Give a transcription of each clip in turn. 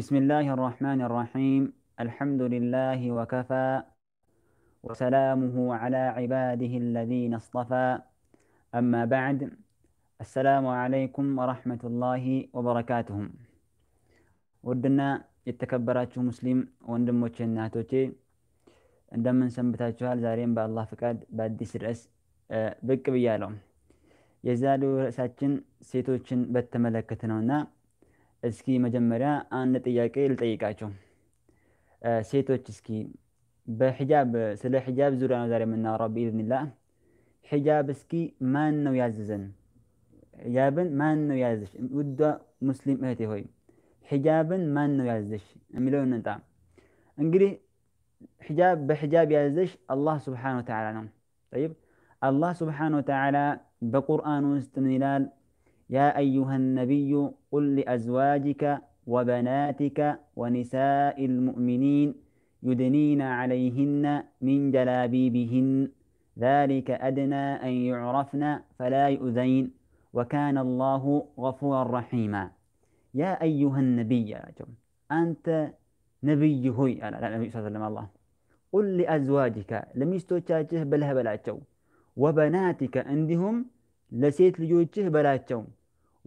بسم الله الرحمن الرحيم الحمد لله وكفى وسلامه على عباده الذين اصطفى أما بعد السلام عليكم ورحمة الله وبركاته ودنا يتكبرات مسلم عندما الناتوشي እንደምን زارين بأ الله فكاد بعد دي سرعس بك بيالو يزالو ሴቶችን በተመለከተ بتملكتنا እስኪ መጀመሪያ አንድ ጥያቄ ልጠይቃቸው። ሴቶች እስኪ በሒጃብ ስለ ሒጃብ ዙሪያ ነው ዛሬ የምናወራው ብኢዝኒላህ። ሒጃብ እስኪ ማን ነው ያዘዘን? ሒጃብን ማን ነው ያዘሽ? ውዷ ሙስሊም እህቴ ሆይ ሒጃብን ማን ነው ያዘሽ የሚለው እንጣ። እንግዲህ ሒጃብ በሒጃብ ያዘሽ አላህ ስብሓን ወተዓላ ነው። ይብ አላህ ስብሓን ወተዓላ በቁርአን ውስጥ ምን ይላል? يا أيها النبي قل لأزواجك وبناتك ونساء المؤمنين يدنين عليهن من جلابيبهن ذلك أدنى أن يعرفن فلا يؤذين وكان الله غفورا رحيما يا أيها النبي أنت نبي هوي لا لا نبي صلى الله عليه وسلم الله قل لأزواجك لميستوቻችህ بلها بلاቸው وبناتك عندهم لسيت بلا በላቸው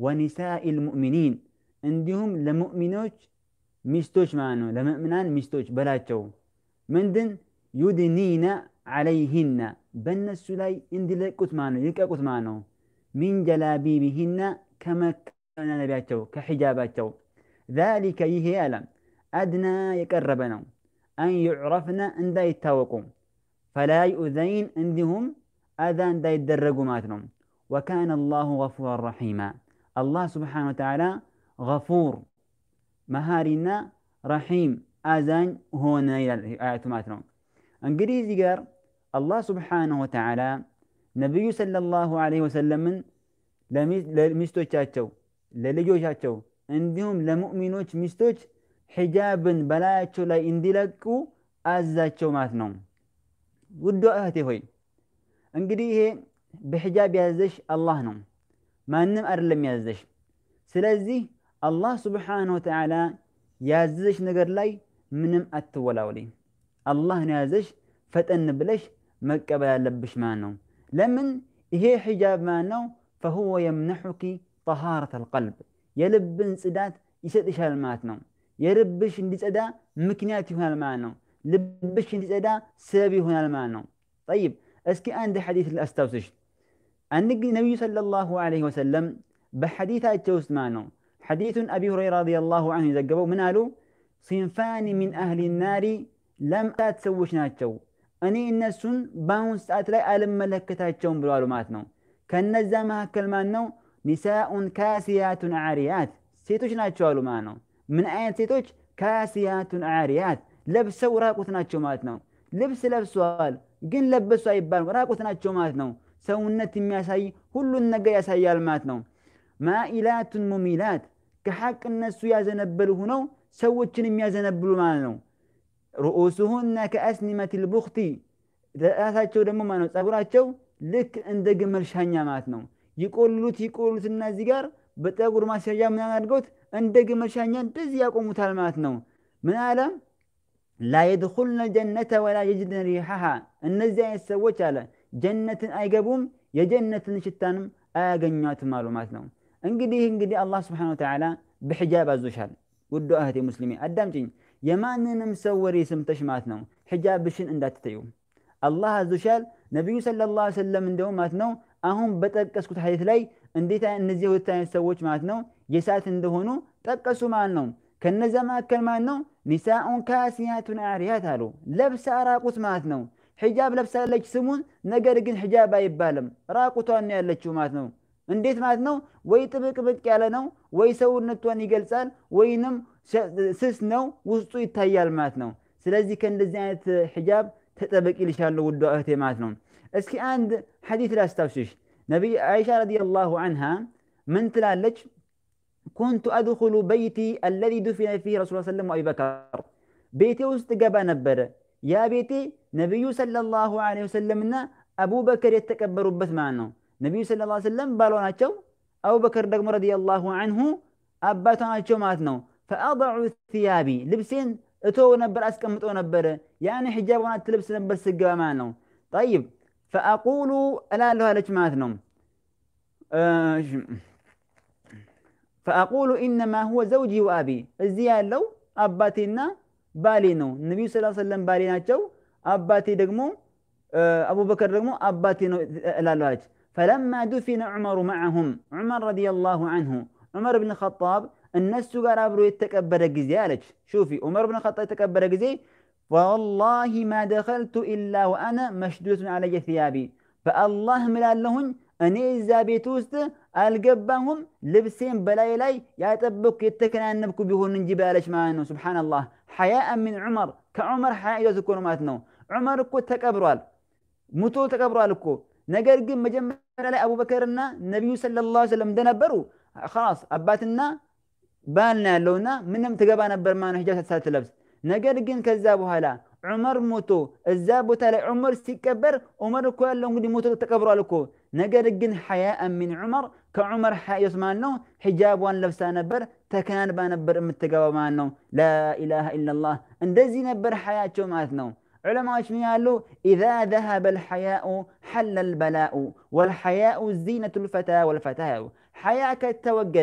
ونساء المؤمنين عندهم لمؤمنوش ميستوش معنو لمؤمنان ميستوش بلاتشو من دن يدنين عليهن بن السلاي اندي لكوت معنو يلكوت معنو من جلابيبهن كما كان نبياتشو كحجاباتشو ذلك يهي ألم أدنى يقربنا أن يعرفنا أن دا فلا يؤذين عندهم أذان دا يدرقوا ماتنهم وكان الله غفورا رحيما الله سبحانه وتعالى غفور مهارنا رحيم آزان هنا آية ماترون انجري زيجر الله سبحانه وتعالى نبي صلى الله عليه وسلم من ለሚስቶቻቸው ለልጆቻቸው እንዲሁም ለሙእሚኖች ሚስቶች ሒጃብን በላያቸው ላይ እንዲለቁ አዛቸው ማለት ነው። ውድ እህቴ ሆይ እንግዲህ ይሄ በሒጃብ ያዘሽ ما نم أرلم يازدش سلازي الله سبحانه وتعالى يازدش نقر لي منم أتولاولي الله نازش فتن بلش بلا لبش مانو لمن هي حجاب مانو فهو يمنحك طهارة القلب يلبن سدات يسد إشال ماتنو يربش اندي سدا مكنياتي هنا المانو لبش اندي سدا سابي هنا المانو طيب اسكي عندي حديث الاستوسش أنك النبي صلى الله عليه وسلم بحديث التوسمانو حديث أبي هريرة رضي الله عنه يزقبوا من قالوا صنفان من أهل النار لم تتسوش ناتشو أني الناس باون ساعت لا ألم ملكتاتشون بلوالو ماتنو نزام هكال مانو نساء كاسيات عاريات سيتوش ናቸው አሉ من أين ምን كاسيات عاريات ካሲያቱን አሪያት ለብሰው ራቁት ናቸው ማለት ነው ልብስ ለብሰዋል ግን ለበሱ አይባልም ሰውነት የሚያሳይ ሁሉን ነገር ያሳያል ማለት ነው። ማኢላቱን ሙሚላት ከሐቅ እነሱ ያዘነበሉ ሁነው ሰዎችን የሚያዘነብሉ ማለት ነው። ርኡሱሁና ከአስኒመት ልቡክቲ ራሳቸው ደግሞ ማለት ጸጉራቸው ልክ እንደ ግመል ሻኛ ማለት ነው። ይቆሉት ይቆሉትና እዚህ ጋር በጠጉር ማስያዣ ምናምን አድርገውት እንደ ግመል ሻኛ እንደዚህ ያቆሙታል ማለት ነው። ምን አለም ላ የድኹልነ ጀነተ ወላ የጅድነ ሪሓሃ እነዚህ አይነት ሰዎች አለ ጀነትን አይገቡም፣ የጀነትን ሽታንም አያገኟትም አሉ ማለት ነው። እንግዲህ እንግዲህ አላህ ስብሓነ ወተዓላ በሒጃብ አዞሻል። ውድ እህቴ ሙስሊሜ አዳምጪኝ። የማንንም ሰው ወሬ ስምተሽ ማለት ነው ሒጃብሽን እንዳትተዩ አላህ አዞሻል። ነቢዩ ሰለላሁ ዐለይሂ ወሰለም እንደውም ማለት ነው አሁን በጠቀስኩት ሐዲት ላይ እንዴት እነዚህ ሁለት አይነት ሰዎች ማለት ነው የእሳት እንደሆኑ ጠቀሱ ማለት ነው። ከነዚያ መካከል ማለት ነው ኒሳኡን ካሲያቱን አሪያት አሉ፣ ለብሰ አራቁት ማለት ነው። حجاب لبسه لك سمون نجر جن حجاب أي بالم راق وتواني على شو ماتنو انديت ماتنو ويتبك بك على نو ويسوون نتواني جلسان وينم سس نو وسطو يتيال ماتنو سلازي كان لزيانة حجاب تتبك إلي شالو ودو أهتي ماتنو اسكي عند حديث لا استفسش نبي عائشة رضي الله عنها من تلالج كنت أدخل بيتي الذي دفن فيه رسول الله صلى الله عليه وسلم وأبي بكر بيتي وسط جبا نبره يا بيتي نبي صلى الله عليه وسلم إن أبو بكر يتكبر بث معناه نبي صلى الله عليه وسلم بالونا تشو أبو بكر دقم رضي الله عنه أباتنا تشو ماتنا فأضع ثيابي لبسين أتو نبر أسكمت أو نبر يعني حجاب وانا تلبس نبر سقوا معنا طيب فأقول ألا له لك ماتنا أه فأقول إنما هو زوجي وأبي الزيان لو أباتنا ባሌ ነው። ነቢዩ ሰለላሁ ዐለይሂ ወሰለም ባሌ ናቸው። አባቴ ደግሞ አቡበከር ደግሞ አባቴ ነው እላለሁ አለች። ፈለማ ዱፊነ ዑመሩ መዐሁም ዑመር ረዲየላሁ ዐንሁ ዑመር ብን ኸጣብ እነሱ ጋር አብሮ የተቀበረ ጊዜ አለች። ሹፊ ዑመር ብን ኸጣብ የተቀበረ ጊዜ ወላሂ ማ ደኸልቱ ኢላ ወአነ መሽዱቱን ዐለየ ثያቢ በአላህ ምላለሁኝ أني إذا بيتوست ألقبهم لبسين بلايلاي يا تبك يتكن عن نبكو بيهون نجبالش معنا سبحان الله حياء من عمر كعمر حياء يوز كرماتنا عمر كو تكبروال متو تكبروالكو نقر قم مجمع لأي بكرنا نبي صلى الله عليه وسلم دنبرو خلاص أباتنا بالنا لونا منهم تقبع نبر ما سالة لبس نقر قم كذابو هلا عمر موتو الزابو تالي عمر سيكبر عمر كو يلو نقدي موتو تكبرو لكو نقدر جن حياء من عمر كعمر حياء مانو حجاب وان لبسا نبر تكان با نبر متقبا مانو لا إله إلا الله اندزي نبر حياة شو ماثنو علماء شميالو إذا ذهب الحياء حل البلاء والحياء زينة الفتاة والفتاة حياك توقد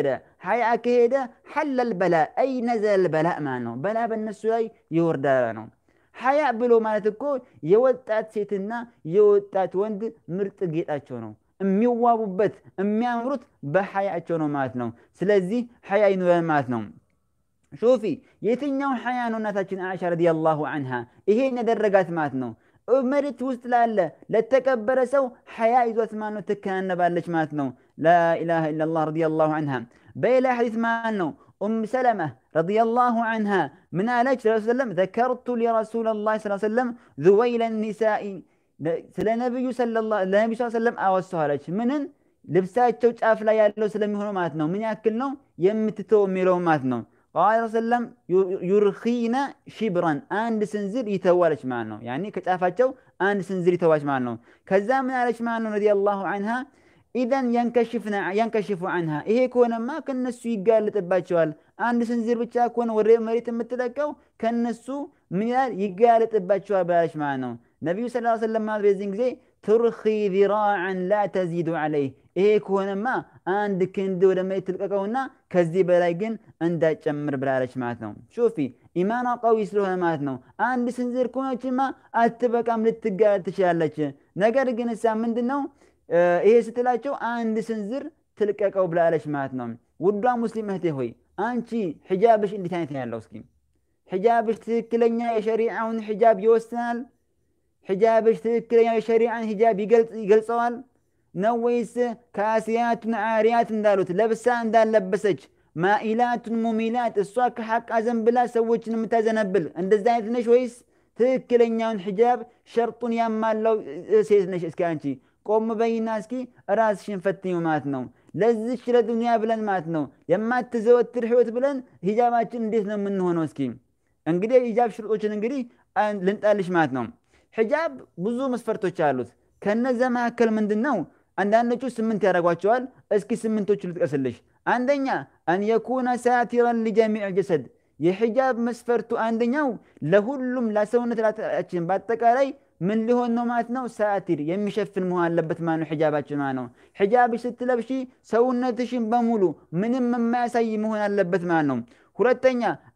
حياك هيدا حل البلاء أي نزل البلاء مانو بلاء بالنسوي يوردانو حياء بلو مالتكو يوتات سيتنا يوتات وند مرت جيت اتشونو امي وابو بت امي امرت بحياء اتشونو مالتنو سلازي حياء ينوى مالتنو شوفي يتنى حياء نوناتاتشن عائشة رضي الله عنها ايهي ندرقات ماتنو امرت وسط لالة لتكبر سو حياء يزوات مالنو تكان نبالش مالتنو لا اله الا الله رضي الله عنها بيلا حديث مانو أم سلمة رضي الله عنها من آل صلى الله عليه وسلم ذكرت لرسول الله صلى الله عليه وسلم ذويل النساء نبي صلى الله عليه وسلم أوسها لك من لبسات توت أفلا يالو سلمي هنو ماتنا من يأكلنا يمتتو ميرو ماتنا قال صلى الله عليه وسلم يرخينا شبرا آن سنزر يتوالك معنا يعني كتافاتو آن سنزر يتوالك معنا كذا من آلك معنا رضي الله عنها إذا ينكشفنا ينكشف عنها إيه كونا ما كان نسو يقال لتباتشوال عند سنزير بتشاكون وري مريت متلكو كان نسو من يقال لتباتشوال بلاش معناه نبي صلى الله عليه وسلم ماذا بيزين زي ترخي ذراعا لا تزيد عليه إيه كونا ما عند كندو لما يتلكونا كذي بلاجن عند تمر بلاش معناه شوفي إيمانا قوي سلوه ماتنا عند سنزير كونا كما أتبقى أم لتقال تشالك نقرق نسا من دنو ይሄ ስትላቸው አንድ ስንዝር ትልቀቀው ብላለች ማለት ነው። ውዷ ሙስሊም እህቴ ሆይ አንቺ ሒጃብሽ እንዴት አይነት ያለው? እስኪ ሒጃብሽ ትክክለኛ የሸሪዓውን ሒጃብ ይወስናል? ሒጃብሽ ትክክለኛ የሸሪዓን ሒጃብ ይገልጸዋል ነው ወይስ ካስያቱን አሪያት እንዳሉት ለብሳ እንዳለበሰች ማኢላቱን ሙሚላት እሷ ከሐቅ አዘንብላ ሰዎችን የምታዘነብል እንደዚ አይነት ነሽ ወይስ ትክክለኛውን ሒጃብ ሸርጡን ያማላው ሴት ነሽ? እስኪ አንቺ ቆም በይና እስኪ ራስሽን ፈትኙ ማለት ነው። ለዚች ለዱንያ ብለን ማለት ነው የማትዘወትር ህይወት ብለን ሂጃባችን እንዴት ነው የምንሆነው? እስኪ እንግዲህ ሂጃብ ሽርጦችን እንግዲህ ልንጣልሽ ማለት ነው። ሂጃብ ብዙ መስፈርቶች አሉት። ከነዚያ መካከል ምንድን ነው አንዳንዶቹ ስምንት ያደርጓቸዋል። እስኪ ስምንቶቹ ልጥቀስልሽ። አንደኛ አንየኩነ ሳቲረን ሊጀሚዕ ጀሰድ የሂጃብ መስፈርቱ አንደኛው ለሁሉም ለሰውነት ላችን በአጠቃላይ من اللي هو انه مات نو ساتر يمشف المهلبة ما نو حجابات ما نو حجابي ست لبشي سونا تشين بمولو من ما ما سي مهن اللبت ما نو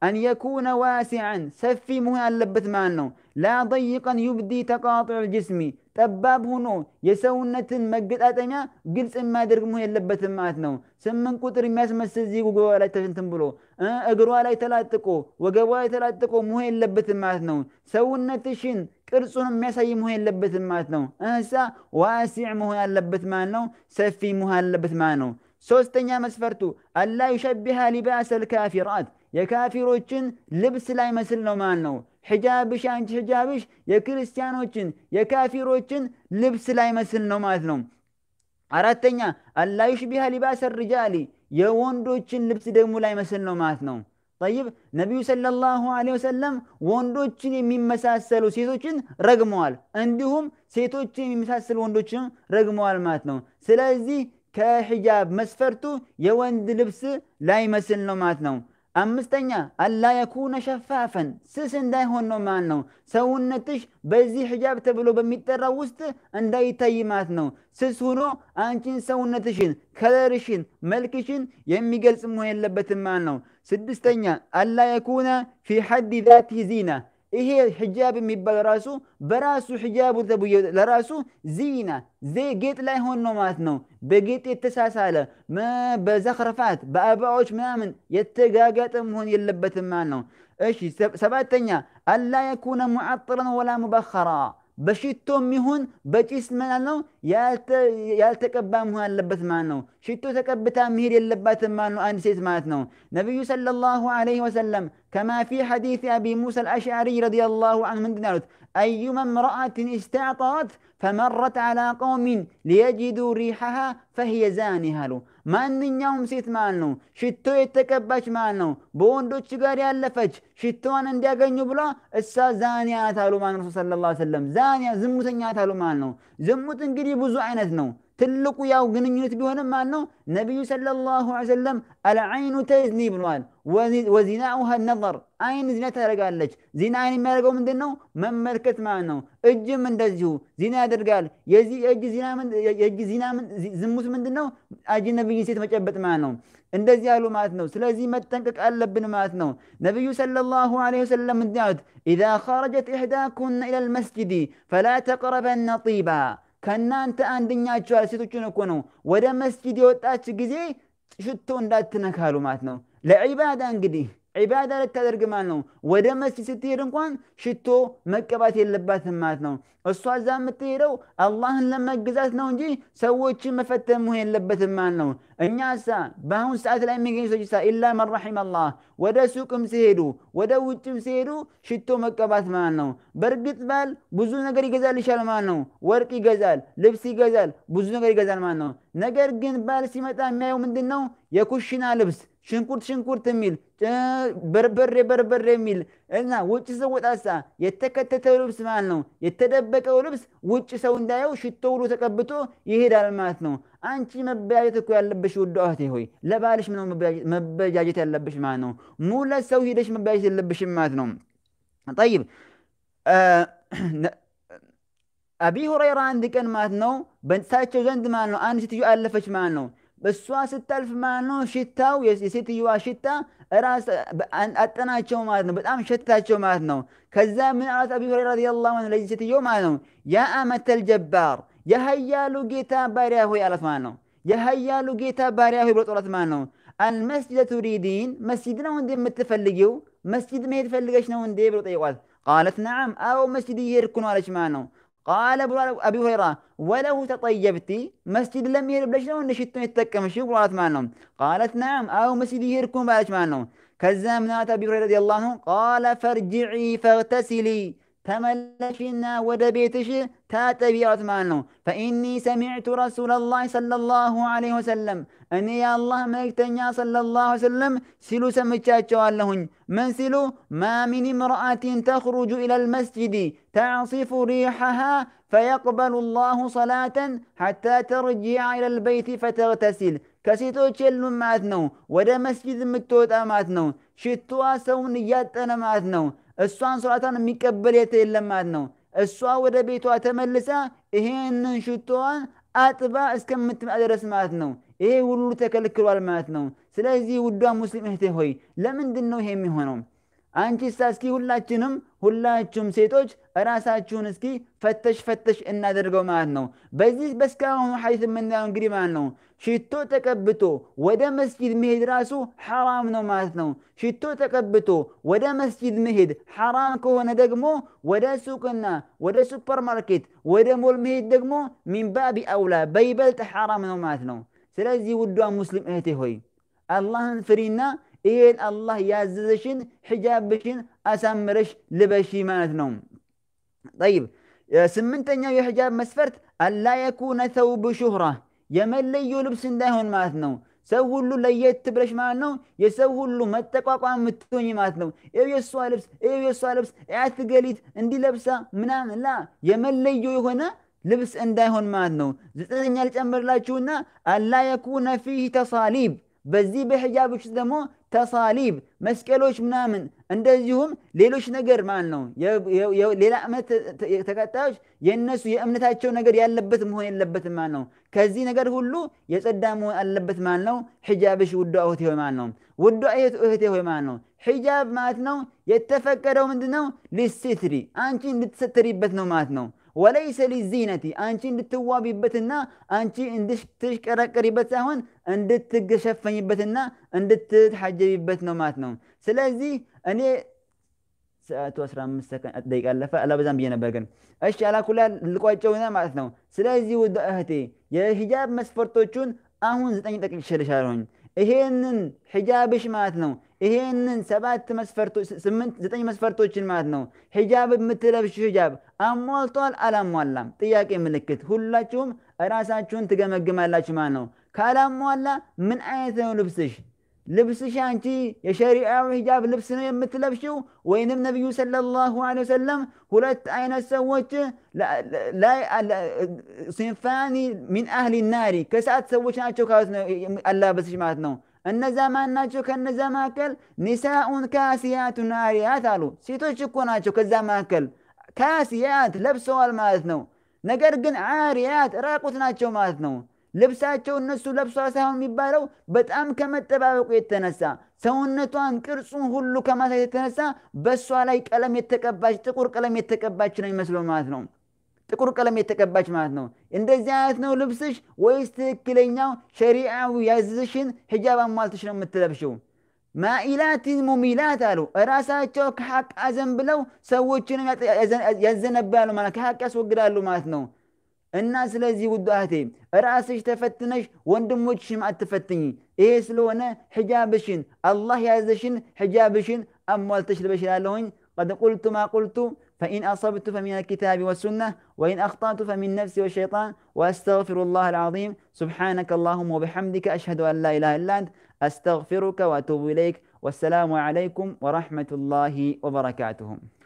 ان يكون واسعا سفي مهن اللبت ما نو لا ضيقا يبدي تقاطع الجسم ጠባብ ሆኖ የሰውነትን መገጣጠሚያ ግልጽ የማያደርግ መሆን የለበትም ማለት ነው። ስምንት ቁጥር የሚያስመስል ዚህ ጉጓ ላይ ተሽንትን ብሎ እግሯ ላይ ተላጥቆ ወገቧ ላይ ተላጥቆ መሆን የለበትም ማለት ነው። ሰውነትሽን ቅርጹን የሚያሳይ መሆን የለበትም ማለት ነው። እንሳ ዋሲዕ መሆን ያለበት ማለት ነው። ሰፊ መሆን ያለበት ማለት ነው። ሶስተኛ መስፈርቱ አላ ዩሸቢሃ ሊባሰል ካፊራት የካፊሮችን ልብስ ላይ መስል ነው ማለት ነው። ሂጃብሽ አንቺ ሂጃብሽ የክርስቲያኖችን የካፊሮችን ልብስ ላይ መስል ነው ማለት ነው። አራተኛ አላዩሽ ቢሃ ሊባሰ ርጃሊ የወንዶችን ልብስ ደግሞ ላይ መስል ነው ማለት ነው። ጠይብ ነቢዩ ሰለላሁ ዐለይሂ ወሰለም ወንዶችን የሚመሳሰሉ ሴቶችን ረግመዋል፣ እንዲሁም ሴቶችን የሚመሳሰሉ ወንዶችን ረግመዋል ማለት ነው። ስለዚህ ከሂጃብ መስፈርቱ የወንድ ልብስ ላይ መስል ነው ማለት ነው። አምስተኛ አላ የኩነ ሸፋፈን ስስ እንዳይሆን ነው ማለት ነው። ሰውነትሽ በዚህ ሂጃብ ተብሎ በሚጠራው ውስጥ እንዳይታይ ማለት ነው። ስስ ሆኖ አንቺን ሰውነትሽን፣ ከለርሽን፣ መልክሽን የሚገልጽ መሆን የለበትም ማለት ነው። ስድስተኛ አላ የኩነ ፊ ሐዲ ዛቲ ዚና إيه حجاب ميبا راسو براسو حجاب ذبو لراسو زينة زي جيت لا هون نومات نو بجيت يتساس على ما بزخرفات بأبعوش منامن يتقاقات مهون يلبت مالنو إيشي سبعة تانية ألا يكون معطرا ولا مبخرا بشيتو ميهون بجيس مالو يالت يالت كبام هو اللبث مالو شيتو تكبتا مير اللبث مالو ان سيت مالو نبي صلى الله عليه وسلم كما في حديث ابي موسى الاشعري رضي الله عنه من دنالوت أيما امرأة استعطت فمرت على قوم ليجدوا ريحها فهي زانها له ما أن يوم سيت مالنو شتو يتكبش مالنو بوندو تشغاري اللفج شتو أن أندي أغنيو بلا إسا زانيا تالو مالنو صلى الله عليه وسلم زانيا زمو يا تالو مالنو زموتن قريبو زعينتنو تلقوا يا وجنين يتبون ما إنه نبي صلى الله عليه وسلم العين تزني بالمال وزناؤها النظر عين زنا ترى قال لك زنا عين ما رجوا من دنو ما ملكت ما إنه أجي من دزجو زنا در قال يزي أجي زنا من يجي زنا من زموس من دنو أجي نبي يسيت ما جبت ما إنه إن دزي قالوا ما إنه سلازي ما تنكك ألا بن ما إنه نبي صلى الله عليه وسلم من دعوت إذا خرجت إحداكن إلى المسجد فلا تقربن طيبا ከእናንተ አንደኛችሁ ሴቶቹን እኮ ነው ወደ መስጂድ የወጣች ጊዜ ሽቶ እንዳትነካሉ ማለት ነው ለዒባዳ እንግዲህ ዒባዳ ልታደርግ ማለት ነው። ወደ መስጅድ ስትሄድ እንኳን ሽቶ መቀባት የለባትም ማለት ነው። እሷ እዛ የምትሄደው አላህን ለመግዛት ነው እንጂ ሰዎችን መፈተን መሆን የለበትም ማለት ነው። እኛ ሳ በአሁኑ ሰዓት ላይ የሚገኙ ሰዎች ሳ ኢላ መን ረሒመ አላህ ወደ ሱቅም ሲሄዱ ወደ ውጭም ሲሄዱ ሽቶ መቀባት ማለት ነው። በእርግጥ ባል ብዙ ነገር ይገዛልሻል ማለት ነው። ወርቅ ይገዛል፣ ልብስ ይገዛል፣ ብዙ ነገር ይገዛል ማለት ነው። ነገር ግን ባል ሲመጣ የሚያየው ምንድን ነው? የኩሽና ልብስ ሽንኩርት ሽንኩርት የሚል በርበሬ በርበሬ የሚል እና ውጭ ሰው ወጣሳ የተከተተው ልብስ ማለት ነው። የተደበቀው ልብስ ውጭ ሰው እንዳየው ሽቶ ሁሉ ተቀብቶ ይሄዳል ማለት ነው። አንቺ መበጃጀት እኮ ያለብሽ ውድ እህቴ ሆይ ለባልሽ ምነው መበጃጀት ያለብሽ ማለት ነው። ሙለ ሰው ሂደሽ መበጃጀት የለብሽም ማለት ነው። ጠይብ አቢ ሁረይራ አንድ ቀን ማለት ነው በእሳቸው ዘንድ ማለት ነው አንድ ሴትዮ አለፈች ማለት ነው። እሷ ስታልፍ ማለት ነው ሽታው የሴትዮዋ ሽታ ራስ አጠናቸው ማለት ነው። በጣም ሸታቸው ማለት ነው። ከዛ ምን አላት አቢ ሁረይራ ረዲየላሁ ዐንሁ ለዚህ ሴትዮ ማለት ነው ያ አመተል ጀባር የሀያሉ ጌታ ባሪያ ሆይ አላት ማለት ነው። የሀያሉ ጌታ ባሪያ ሆይ ብሎ ጦላት ማለት ነው። አልመስጅደ ቱሪዲን መስጂድ ነው እንዴ የምትፈልጊው? መስጂድ መሄድ ፈልገች ነው እንዴ ብሎ ጠይቋት። ቃለት ነዓም አዎ መስጂድ እየሄድኩ ነው አለች ማለት ነው። قال ابو ابي هريره ولو تطيبتي مسجد لم يرب ليش لو نشيتون يتكم شو قالت معنهم قالت نعم او مسجد يركم بعد معنهم كذا منات ابي هريره رضي الله عنه قال فارجعي فاغتسلي تملشنا ود بيتش تاتبي عثمان فاني سمعت رسول الله صلى الله عليه وسلم اني يا الله ملكتني صلى الله عليه وسلم سلو سمتشاتش اللهن من سلو ما من امرأة تخرج الى المسجد تعصف ريحها فيقبل الله صلاة حتى ترجع الى البيت فتغتسل كسيتو تشل ماتنو ود مسجد متوت اماتنو شتوا سون ياتنا ماتنو እሷን ሰዋዕቷን የሚቀበል የለም ማለት ነው። እሷ ወደ ቤቷ ተመልሳ ይሄንን ሽቶዋን አጥባ እስከምትመጣ ድረስ ማለት ነው። ይሄ ሁሉ ተከልክሏል ማለት ነው። ስለዚህ ውዷ ሙስሊም እህቴ ሆይ ለምንድን ነው ይሄ የሚሆነው? አንቺ እስኪ ሁላችንም ሁላችሁም ሴቶች ራሳችሁን እስኪ ፈተሽ ፈተሽ እናደርገው ማለት ነው። በዚህ በስካሁኑ ሐዲስ የምናየው እንግዲህ ማለት ነው ሽቶ ተቀብቶ ወደ መስጂድ መሄድ ራሱ ሐራም ነው ማለት ነው። ሽቶ ተቀብቶ ወደ መስጂድ መሄድ ሐራም ከሆነ ደግሞ ወደ ሱቅና ወደ ሱፐር ማርኬት ወደ ሞል መሄድ ደግሞ ሚንባቢ አውላ በይበልጥ ሐራም ነው ማለት ነው። ስለዚህ ውዷ ሙስሊም እህቴ ሆይ አላህን ፍሪና ይሄን አላህ ያዘዘሽን ሒጃብሽን አሳምረሽ ልበሺ ማለት ነው። ጠይብ ስምንተኛው የሕጃብ መስፈርት አላ የኩነ ተውብ ሹህራ የመለዩ ልብስ እንዳይሆን ማለት ነው። ሰው ሁሉ ለየት ብለሽ ማለት ነው። የሰው ሁሉ መጠቋቋም የምትሆኝ ማለት ነው። ይኸው የእሷ ልብስ፣ ይኸው የእሷ ልብስ፣ አያት ገሊት እንዲለብሳ ምናምን ላ የመለዩ የሆነ ልብስ እንዳይሆን ማለት ነው። ዘጠነኛ ልጨምርላችሁና አላ የኩነ ፊህ ተሳሊብ በዚህ ደግሞ ተሳሊብ መስቀሎች ምናምን እንደዚሁም ሌሎች ነገር ማለት ነው ሌላ እምነት ተከታዮች የእነሱ የእምነታቸው ነገር ያለበት መሆን የለበትም ማለት ነው። ከዚህ ነገር ሁሉ የጸዳ መሆን አለበት ማለት ነው። ሒጃብሽ ውዷ እህቴ ሆይ ማለት ነው። ውዷ እህቴ ሆይ ማለት ነው። ሒጃብ ማለት ነው የተፈቀደው ምንድ ነው? ሊስትሪ አንቺ እንድትሰትሪበት ነው ማለት ነው። ወለይሰ ሊዚነቲ አንቺ እንድትዋቢበትና አንቺ እንድትሽቀረቀሪበት ሳይሆን እንድትሸፈኝበትና እንድትሐጀቢበት ነው ማለት ነው። ስለዚህ እኔ ሰዓቱ 15 ደቂቃ አለፈ። አላበዛም ብዬ ነበር ግን እሺ፣ አላኩላ ልቋጨውና ማለት ነው። ስለዚህ ውድ እህቴ የሂጃብ መስፈርቶቹን አሁን ዘጠኝ ጠቅሼልሻለሁኝ። ይሄንን ሂጃብሽ ማለት ነው ይሄንን ሰባት መስፈርቶች ስምንት ዘጠኝ መስፈርቶችን ማለት ነው ሂጃብ የምትለብሽ ሂጃብ አሟልቷል አላሟላም? ጥያቄ ምልክት። ሁላችሁም ራሳችሁን ትገመግማላችሁ ማለት ነው። ካላሟላ ምን አይነት ነው ልብስሽ? لبس شانتي يا شريعة وحجاب لبسنا يمتلبشو وين النبي صلى الله عليه وسلم قلت أين سوت لا لا, لا صنفاني من أهل النار كسات سوت ناتشو كاسنا الله بس شماتنا أن زمان ناتشو كان زماكل نساء كاسيات ناريات ألو سيتو شكو ناتشو كزماكل كاسيات لبسوا المالتنا نقرقن عاريات راقوت ناتشو مالتنا ልብሳቸው እነሱ ለብሷ ሳይሆን የሚባለው በጣም ከመጠባበቁ የተነሳ ሰውነቷን ቅርጹን ሁሉ ከማሳየት የተነሳ በእሷ ላይ ቀለም የተቀባች ጥቁር ቀለም የተቀባች ነው የሚመስለው ማለት ነው። ጥቁር ቀለም የተቀባች ማለት ነው። እንደዚህ አይነት ነው ልብስሽ ወይስ ትክክለኛው ሸሪዓዊ ያዝሽን ሂጃብ አሟልትሽ ነው የምትለብሽው? ማኢላትን ሙሚላት አሉ እራሳቸው ከሐቅ አዘን ብለው ሰዎችንም ያዘነባሉ ማለት ከሐቅ ያስወግዳሉ ማለት ነው። እና ስለዚህ ውድ እህቴ ራስሽ ተፈትነሽ ወንድሞችሽም አትፈትኝ። ይሄ ስለሆነ ሕጃብሽን አላህ ያዘሽን ሕጃብሽን አሟልተሽ ልበሽ እላለሁኝ። قد قلت ما قلت فإن أصبت فمن الكتاب والسنة وإن أخطأت فمن نفسي والشيطان وأستغفر الله العظيم سبحانك اللهم وبحمدك أشهد أن لا إله إلا أنت أستغفرك وأتوب إليك والسلام عليكم ورحمة الله وبركاته